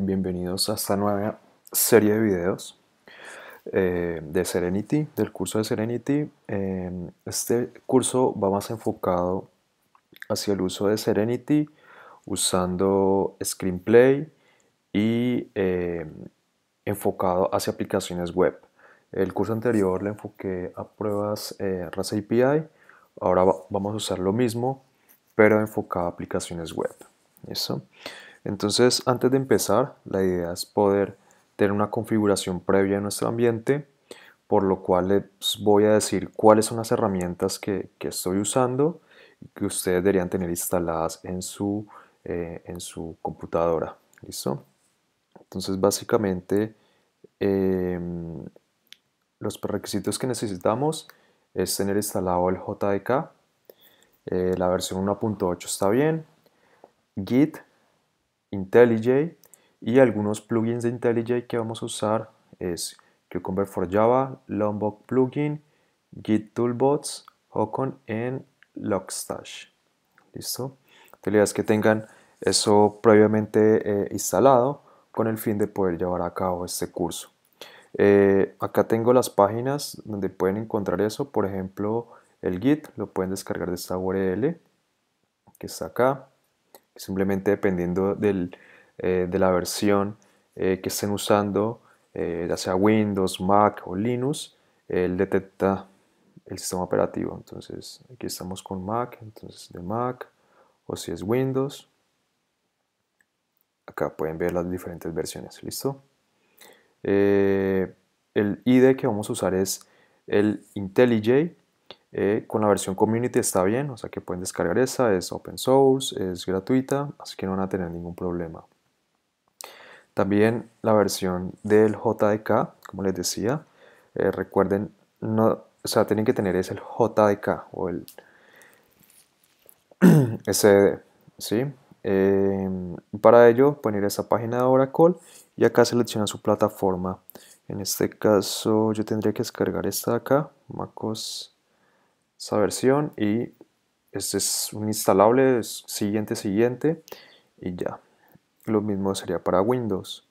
Bienvenidos a esta nueva serie de videos eh, de Serenity, del curso de Serenity. Em, este curso va más enfocado hacia el uso de Serenity usando Screenplay y em, enfocado hacia aplicaciones web. El curso anterior le enfoqué a pruebas eh, RAS API, ahora vamos a usar lo mismo, pero enfocado a aplicaciones web. Entonces, antes de empezar, la idea es poder tener una configuración previa en nuestro ambiente, por lo cual les pues, voy a decir cuáles son las herramientas que, estoy usando y que ustedes deberían tener instaladas en su, eh, en su computadora. ¿Listo? Entonces, básicamente, em, los requisitos que necesitamos es tener instalado el JDK, eh, la versión 1.8 está bien, Git IntelliJ y algunos plugins de IntelliJ que vamos a usar es Cucumber for Java, Lombok Plugin, Git Toolbots, Hokon en Logstash. ¿Listo? la es que tengan eso previamente eh, instalado con el fin de poder llevar a cabo este curso. Eh, acá tengo las páginas donde pueden encontrar eso. Por ejemplo, el Git lo pueden descargar de esta URL que está acá. Simplemente dependiendo eh, de la versión eh, que estén usando, eh, ya sea Windows, Mac o Linux, él detecta el sistema operativo. Entonces aquí estamos con Mac, entonces de Mac o si es Windows. Acá pueden ver las diferentes versiones, ¿listo? el ID que vamos a usar es el IntelliJ eh, con la versión community está bien, o sea que pueden descargar esa, es open source, es gratuita, así que no van a tener ningún problema. También la versión del JDK, como les decía, eh, recuerden, o sea, tienen que tener es el JDK o el SD, ¿sí? Eh, para ello pueden ir a esa página de Oracle y acá selecciona su plataforma. En este caso yo tendría que descargar esta de acá, MacOS esta versión y este es un instalable es siguiente siguiente y ya lo mismo sería para Windows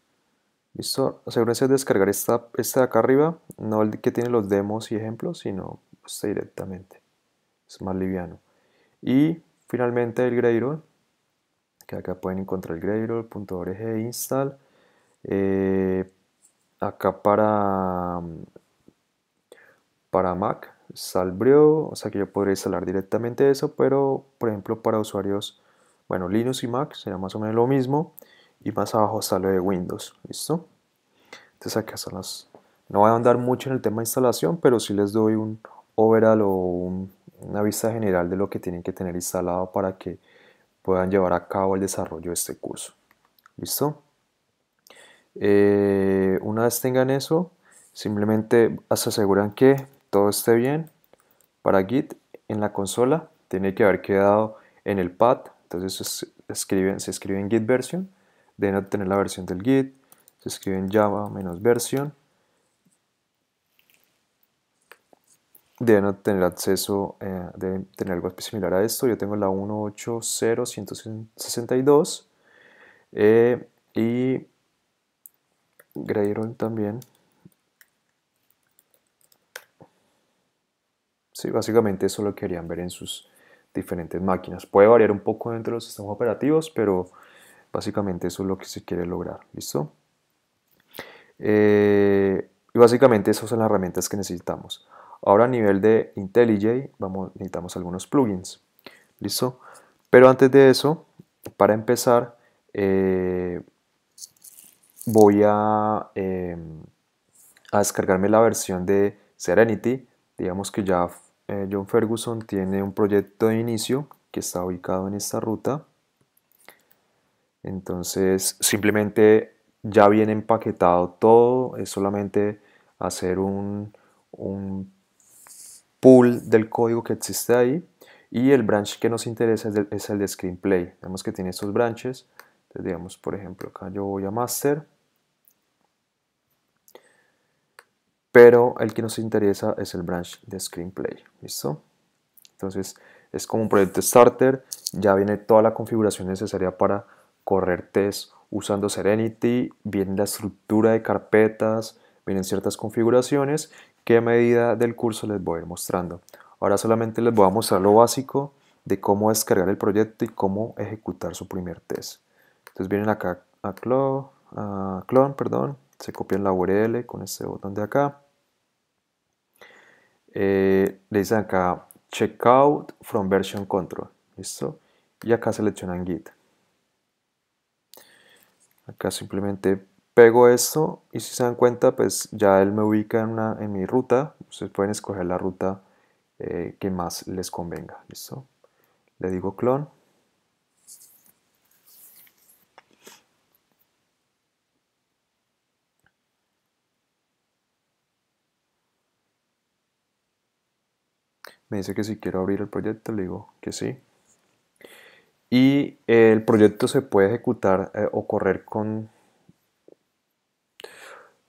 listo asegúrense de descargar esta, esta de acá arriba no el que tiene los demos y ejemplos sino este directamente es más liviano y finalmente el Gradle que acá pueden encontrar el Gradle.org install eh, acá para para Mac salbreo, o sea que yo podría instalar directamente eso, pero por ejemplo para usuarios, bueno, Linux y Mac será más o menos lo mismo, y más abajo sale de Windows, ¿listo? Entonces acá son las... No voy a andar mucho en el tema de instalación, pero si les doy un overall o una vista general de lo que tienen que tener instalado para que puedan llevar a cabo el desarrollo de este curso. ¿Listo? Eh, una vez tengan eso, simplemente ah, se aseguran que todo esté bien. Para Git en la consola tiene que haber quedado en el pad, entonces se escribe, se en git version, deben obtener la versión del git, se escribe en java menos version, deben obtener acceso, eh, deben tener algo similar a esto, yo tengo la 180162 eh, y gradle también ¿sí? Básicamente eso lo querían ver en sus diferentes máquinas. Puede variar un poco dentro de los sistemas operativos, pero básicamente eso es lo que se quiere lograr, ¿listo? Eh, y básicamente esas son las herramientas que necesitamos. Ahora a nivel de IntelliJ vamos, necesitamos algunos plugins, ¿listo? Pero antes de eso, para empezar, eh, voy a, eh, a descargarme la versión de Serenity, digamos que ya eh, John Ferguson tiene un proyecto de inicio que está ubicado en esta ruta. Entonces simplemente ya viene empaquetado todo, es solamente hacer un, pool del código que existe ahí y el branch que nos interesa es el, de screenplay. Vemos que tiene estos branches, entonces digamos por ejemplo acá yo voy a master pero el que nos interesa es el branch de screenplay, ¿listo? Entonces es como un proyecto starter, ya viene toda la configuración necesaria para correr test usando Serenity, viene la estructura de carpetas, vienen ciertas configuraciones que a medida del curso les voy a ir mostrando. Ahora solamente les voy a mostrar lo básico de cómo descargar el proyecto y cómo ejecutar su primer test. Entonces vienen acá a clone, perdón, se copian la URL con este botón de acá, eh, le dicen acá checkout from version control, ¿listo? Y acá seleccionan git. Acá simplemente pego esto y si se dan cuenta, pues ya él me ubica en, una, en mi ruta. Ustedes pueden escoger la ruta eh, que más les convenga, ¿listo? Le digo clon. me dice que si quiero abrir el proyecto, le digo que sí. Y el proyecto se puede ejecutar eh, o correr con,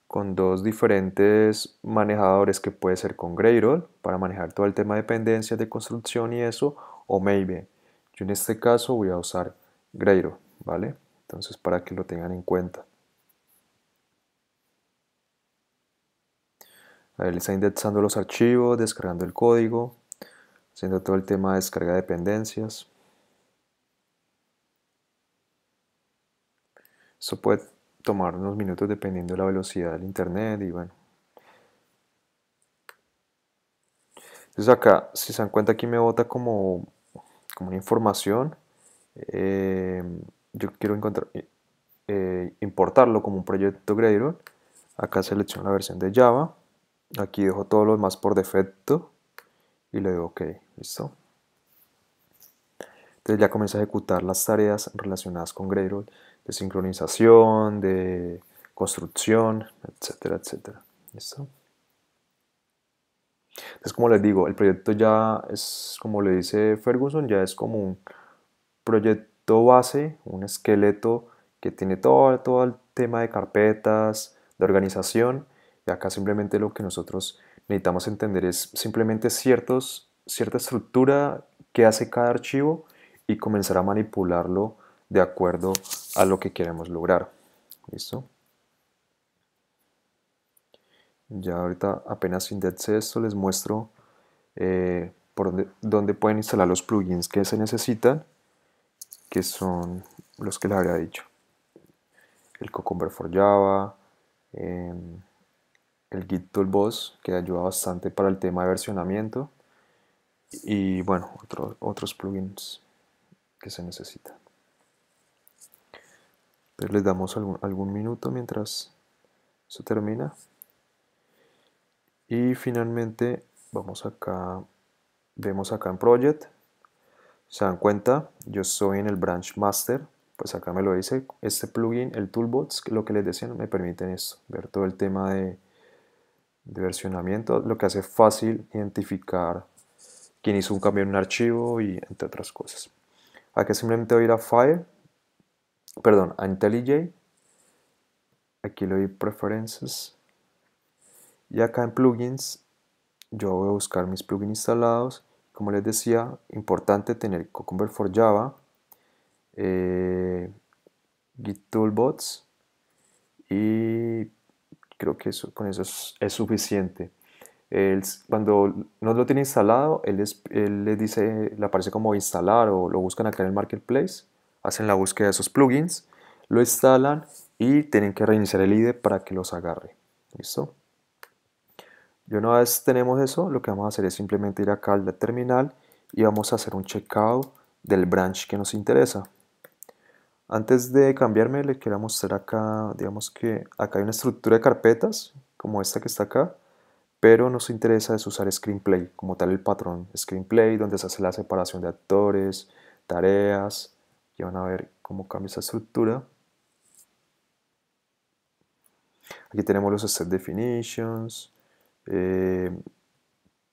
con dos diferentes manejadores que puede ser con Gradle para manejar todo el tema de dependencias de construcción y eso, o Maybe Yo en este caso voy a usar Gradle, ¿vale? Entonces para que lo tengan en cuenta. él está indexando los archivos, descargando el código haciendo todo el tema de descarga de dependencias. eso puede tomar unos minutos dependiendo de la velocidad del internet y bueno. Entonces acá, si se dan cuenta, aquí me bota como, una información. Eh, yo quiero encontrar, eh, importarlo como un proyecto Gradle. Acá selecciono la versión de Java. Aquí dejo todo lo más por defecto y le doy OK. ¿Listo? Entonces ya comienza a ejecutar las tareas relacionadas con Gradle de sincronización, de construcción, etcétera, etcétera. ¿Listo? Entonces, como les digo, el proyecto ya es, como le dice Ferguson, ya es como un proyecto base, un esqueleto que tiene todo, todo el tema de carpetas, de organización. Y acá simplemente lo que nosotros necesitamos entender es simplemente ciertos, cierta estructura que hace cada archivo y comenzar a manipularlo de acuerdo a lo que queremos lograr. ¿Listo? Ya ahorita apenas indexé esto, les muestro eh, por donde, pueden instalar los plugins que se necesitan, que son los que les había dicho. El Cucumber for Java, em, el Git Toolbox que ayuda bastante para el tema de versionamiento y bueno, otros plugins que se necesitan. Entonces les damos algún, minuto mientras se termina. Y finalmente vamos acá, vemos acá en Project, se dan cuenta, yo estoy en el Branch Master, pues acá me lo dice, este plugin, el Toolbox, lo que les decía, me permiten ver todo el tema de Diversionamiento lo que hace fácil identificar quién hizo un cambio en un archivo y entre otras cosas. Aquí simplemente voy a ir a File, perdón, a IntelliJ. Aquí le doy Preferences. Y acá en Plugins, yo voy a buscar mis plugins instalados. Como les decía, importante tener Cucumber for Java, eh, Git Toolbots y creo que eso, con eso es, suficiente. cuando no lo tiene instalado, él, le dice, le aparece como instalar o lo buscan acá en el marketplace, hacen la búsqueda de esos plugins, lo instalan y tienen que reiniciar el IDE para que los agarre. ¿Listo? Y una vez tenemos eso, lo que vamos a hacer es simplemente ir acá al terminal y vamos a hacer un checkout del branch que nos interesa. Antes de cambiarme le quiero mostrar acá, digamos que acá hay una estructura de carpetas, como esta que está acá, pero nos interesa usar Screenplay, como tal el patrón Screenplay, donde se hace la separación de actores, tareas, y van a ver cómo cambia esa estructura. Aquí tenemos los set definitions, eh,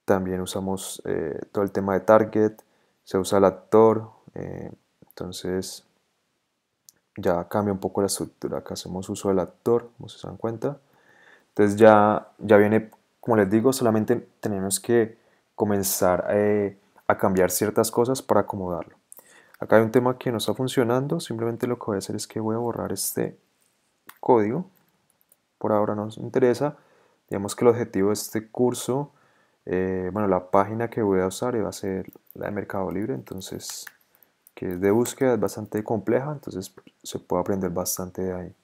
también usamos eh, todo el tema de target, se usa el actor, eh, entonces ya cambia un poco la estructura. Acá hacemos uso del actor, como se dan cuenta. Entonces ya, ya viene, como les digo, solamente tenemos que comenzar eh, a cambiar ciertas cosas para acomodarlo. Acá hay un tema que no está funcionando, simplemente lo que voy a hacer es que voy a borrar este código. Por ahora no nos interesa. Digamos que el objetivo de este curso, eh, bueno, la página que voy a usar va a ser la de Mercado Libre, entonces de búsqueda, es bastante compleja, entonces se puede aprender bastante de ahí.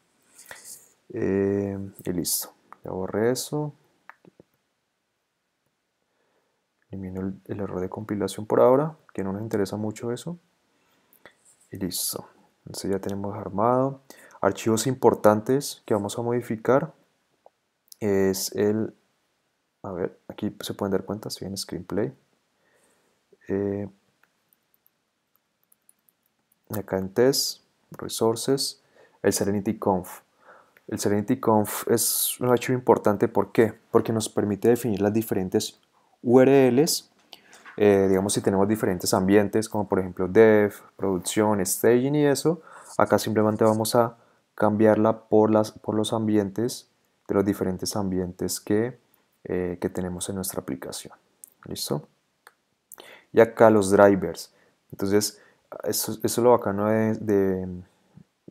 Eh, y listo, ya borré eso. Elimino el, error de compilación por ahora, que no nos interesa mucho eso. Y listo, entonces ya tenemos armado. Archivos importantes que vamos a modificar es el... A ver, aquí se pueden dar cuenta, si bien screenplay. Eh, acá en Test, Resources, el Serenity Conf. El Serenity Conf es un archivo importante, ¿por qué? Porque nos permite definir las diferentes URLs, eh, digamos si tenemos diferentes ambientes, como por ejemplo dev, producción, staging y eso, acá simplemente vamos a cambiarla por, las, por los ambientes, de los diferentes ambientes que, eh, que tenemos en nuestra aplicación. ¿Listo? Y acá los drivers. Entonces, eso, es lo bacano de,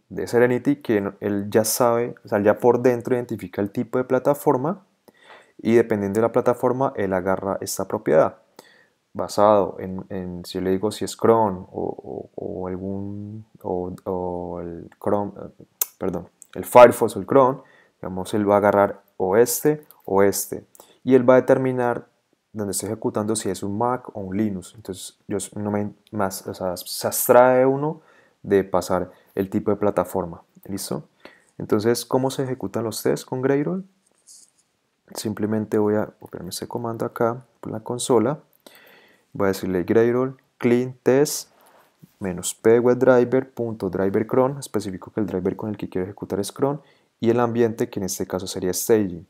de, Serenity, que él ya sabe, o sea, ya por dentro identifica el tipo de plataforma y dependiendo de la plataforma, él agarra esta propiedad. Basado en, si yo le digo si es Chrome o, algún, o, o, el Chrome, eh, perdón, el Firefox o el Chrome, digamos, él va a agarrar o este o este y él va a determinar donde estoy ejecutando si es un Mac o un Linux. Entonces, no me más, se abstrae uno de pasar el tipo de plataforma. ¿Listo? Entonces, ¿cómo se ejecutan los tests con Gradle? Simplemente voy a oh, ponerme este comando acá por la consola. Voy a decirle Gradle clean test menos p específico especifico que el driver con el que quiero ejecutar es cron y el ambiente que en este caso sería staging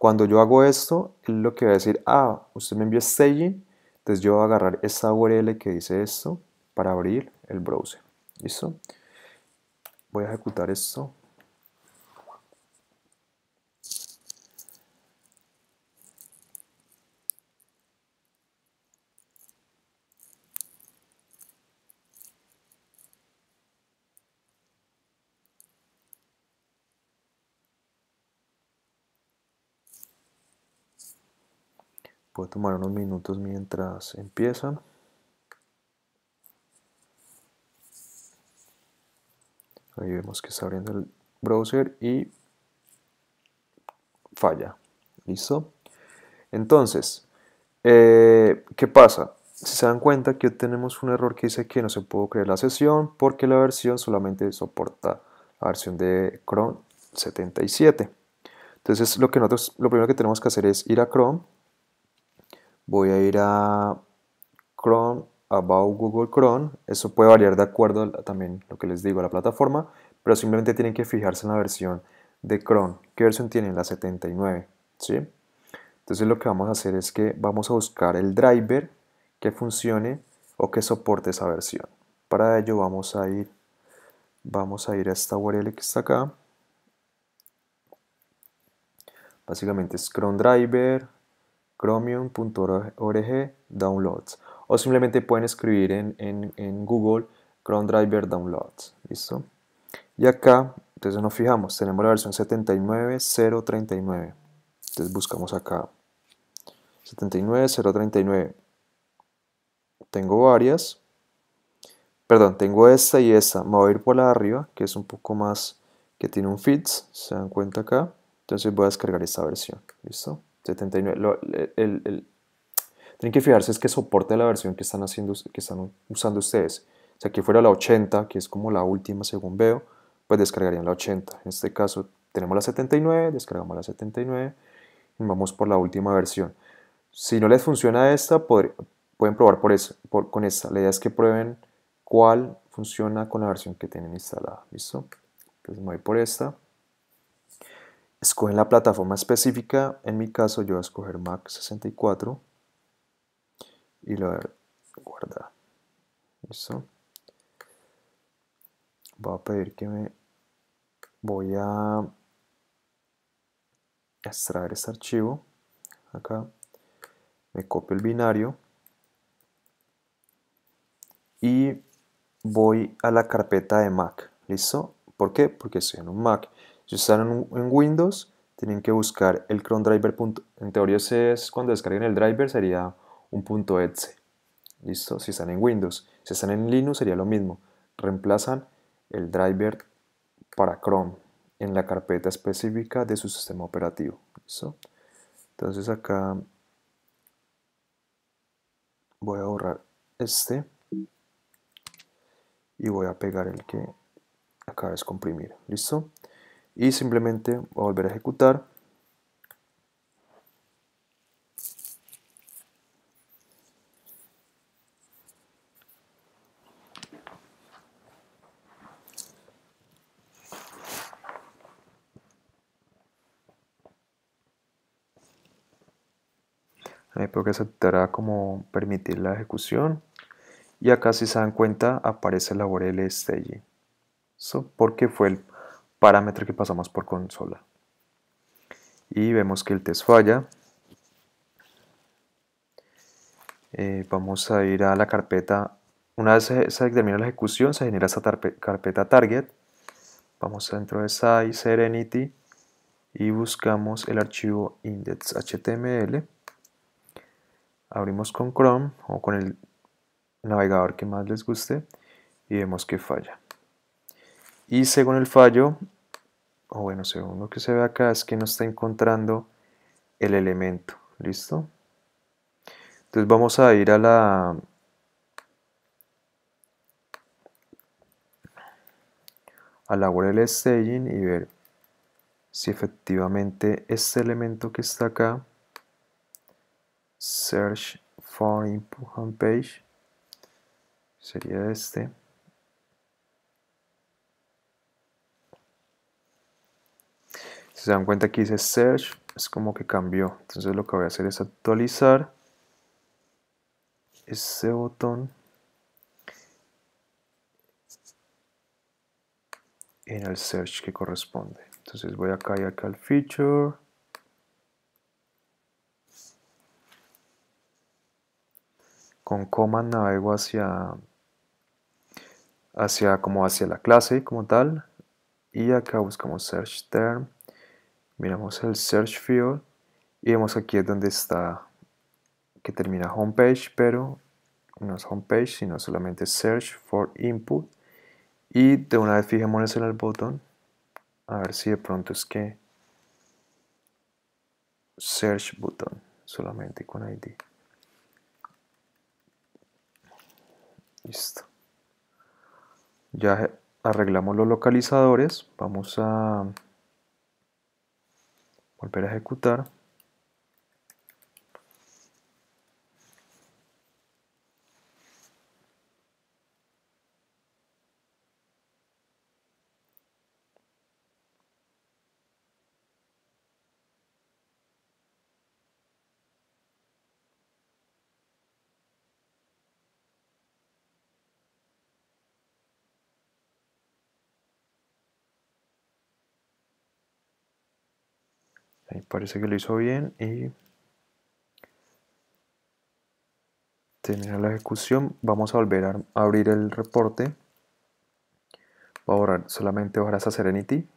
cuando yo hago esto, él lo que va a decir, ah, usted me envió staging, entonces yo voy a agarrar esta URL que dice esto para abrir el browser. ¿Listo? Voy a ejecutar esto. a tomar unos minutos mientras empiezan Ahí vemos que está abriendo el browser y falla. ¿Listo? Entonces, eh, ¿qué pasa? Si se dan cuenta que tenemos un error que dice que no se pudo crear la sesión porque la versión solamente soporta la versión de Chrome 77. Entonces, lo que nosotros, lo primero que tenemos que hacer es ir a Chrome voy a ir a Chrome, About Google Chrome. Eso puede variar de acuerdo a también lo que les digo a la plataforma, pero simplemente tienen que fijarse en la versión de Chrome. ¿Qué versión tienen? La 79, ¿sí? Entonces lo que vamos a hacer es que vamos a buscar el driver que funcione o que soporte esa versión. Para ello vamos a ir, vamos a, ir a esta URL que está acá. Básicamente es Chrome Driver, chromium.org downloads o simplemente pueden escribir en, Google Chrome Driver Downloads. ¿Listo? Y acá, entonces nos fijamos, tenemos la versión 79039. Entonces buscamos acá 79039. Tengo varias. Perdón, tengo esta y esta. Me voy a ir por la de arriba, que es un poco más que tiene un fits, se dan cuenta acá. Entonces voy a descargar esta versión. ¿Listo? 79. el, el, tienen que fijarse es que soporte la versión que están, haciendo, que están usando ustedes. O sea, que fuera la 80, que es como la última según veo, pues descargarían la 80. En este caso tenemos la 79, descargamos la 79 y vamos por la última versión. Si no les funciona esta, pueden probar por eso, por, con esta. La idea es que prueben cuál funciona con la versión que tienen instalada. ¿Listo? Entonces me voy por esta escogen la plataforma específica. En mi caso yo voy a escoger Mac 64 y lo voy a guardar. ¿Listo? Voy a pedir que me voy a extraer este archivo acá me copio el binario y voy a la carpeta de Mac listo ¿por qué? porque estoy en un Mac si están en Windows, tienen que buscar el Chrome driver. En teoría, es cuando descarguen el driver, sería un punto ¿Listo? Si están en Windows. Si están en Linux, sería lo mismo. Reemplazan el driver para Chrome en la carpeta específica de su sistema operativo. ¿Listo? Entonces acá voy a borrar este y voy a pegar el que acaba de descomprimir. ¿Listo? y simplemente a volver a ejecutar Ahí creo que aceptará como permitir la ejecución y acá si se dan cuenta aparece la borel staging porque fue el parámetro que pasamos por consola. Y vemos que el test falla. Eh, vamos a ir a la carpeta. Una vez se, termina la ejecución, se genera esta carpeta target. Vamos dentro de SAI Serenity y buscamos el archivo index.html. Abrimos con Chrome o con el navegador que más les guste y vemos que falla. Y según el fallo, o bueno, según lo que se ve acá, es que no está encontrando el elemento. ¿Listo? Entonces vamos a ir a la... a la URL staging y ver si efectivamente este elemento que está acá search for input homepage sería este Si se dan cuenta aquí dice search, es como que cambió. Entonces lo que voy a hacer es actualizar ese botón en el search que corresponde. Entonces voy acá y acá al feature. Con command navego hacia, hacia como hacia la clase como tal. Y acá buscamos search term miramos el search field y vemos aquí es donde está que termina homepage pero no es homepage sino solamente search for input y de una vez fijémonos en el botón a ver si de pronto es que search button solamente con id listo ya arreglamos los localizadores vamos a volver a ejecutar Ahí parece que lo hizo bien y tener la ejecución. Vamos a volver a abrir el reporte. ahora a solamente bajar a Serenity.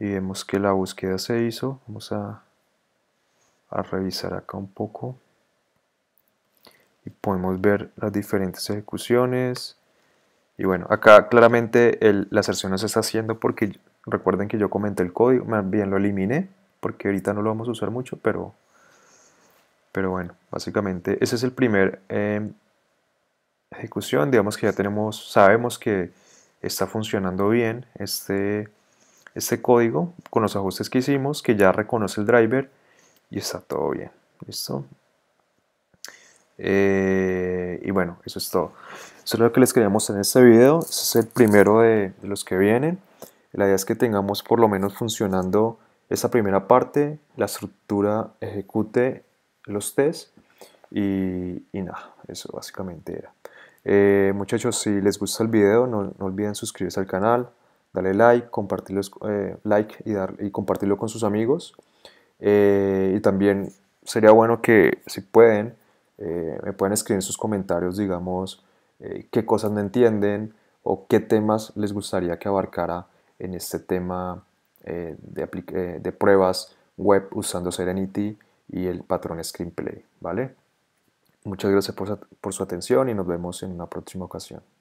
Y vemos que la búsqueda se hizo. Vamos a, a revisar acá un poco. Y podemos ver las diferentes ejecuciones. Y bueno, acá claramente la sección no se está haciendo porque Recuerden que yo comenté el código, más bien lo eliminé, porque ahorita no lo vamos a usar mucho, pero, pero bueno, básicamente ese es el primer em, ejecución. Digamos que ya tenemos, sabemos que está funcionando bien este, este código con los ajustes que hicimos, que ya reconoce el driver y está todo bien. ¿Listo? Eh, y bueno, eso es todo. Eso es lo que les quería en este video. ese es el primero de los que vienen. La idea es que tengamos por lo menos funcionando esa primera parte, la estructura ejecute los tests y, nada, eso básicamente era. Eh, muchachos, si les gusta el video, no, olviden suscribirse al canal, darle like, compartirlo, eh, like y, dar, y compartirlo con sus amigos. Eh, y también sería bueno que, si pueden, me puedan escribir en sus comentarios, digamos, qué cosas no entienden o qué temas les gustaría que abarcara en este tema eh, de, eh, de, pruebas web usando Serenity y el patrón Screenplay, ¿vale? Muchas gracias por su atención y nos vemos en una próxima ocasión.